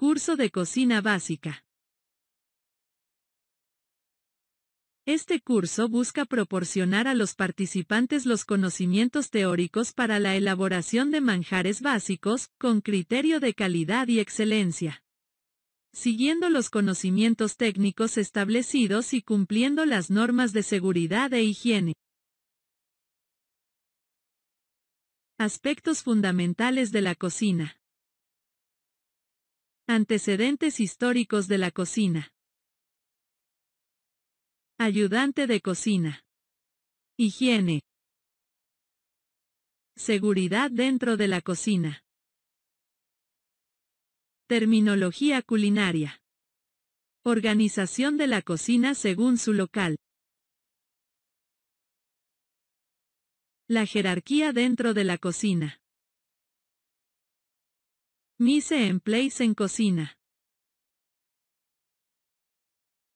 Curso de cocina básica. Este curso busca proporcionar a los participantes los conocimientos teóricos para la elaboración de manjares básicos, con criterio de calidad y excelencia. Siguiendo los conocimientos técnicos establecidos y cumpliendo las normas de seguridad e higiene. Aspectos fundamentales de la cocina. Antecedentes históricos de la cocina. Ayudante de cocina. Higiene. Seguridad dentro de la cocina. Terminología culinaria. Organización de la cocina según su local. La jerarquía dentro de la cocina. Mise en place en cocina.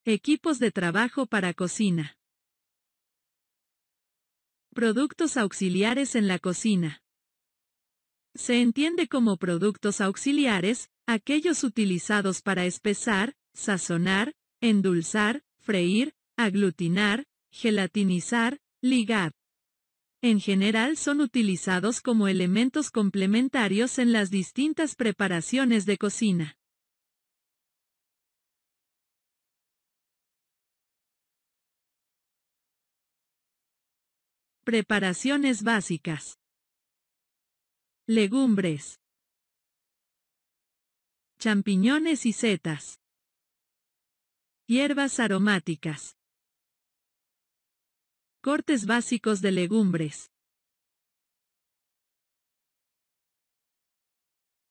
Equipos de trabajo para cocina. Productos auxiliares en la cocina. Se entiende como productos auxiliares, aquellos utilizados para espesar, sazonar, endulzar, freír, aglutinar, gelatinizar, ligar en general son utilizados como elementos complementarios en las distintas preparaciones de cocina. Preparaciones básicas. Legumbres. Champiñones y setas. Hierbas aromáticas. Cortes básicos de legumbres.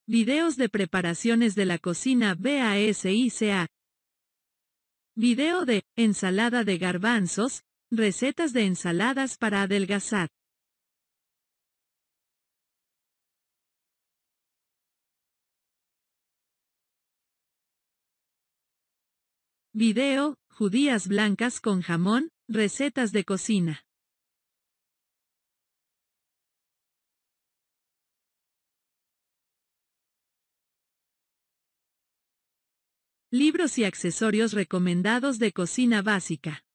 Videos de preparaciones de la cocina BASICA. Video de ensalada de garbanzos, recetas de ensaladas para adelgazar. Video, judías blancas con jamón, Recetas de cocina. Libros y accesorios recomendados de cocina básica.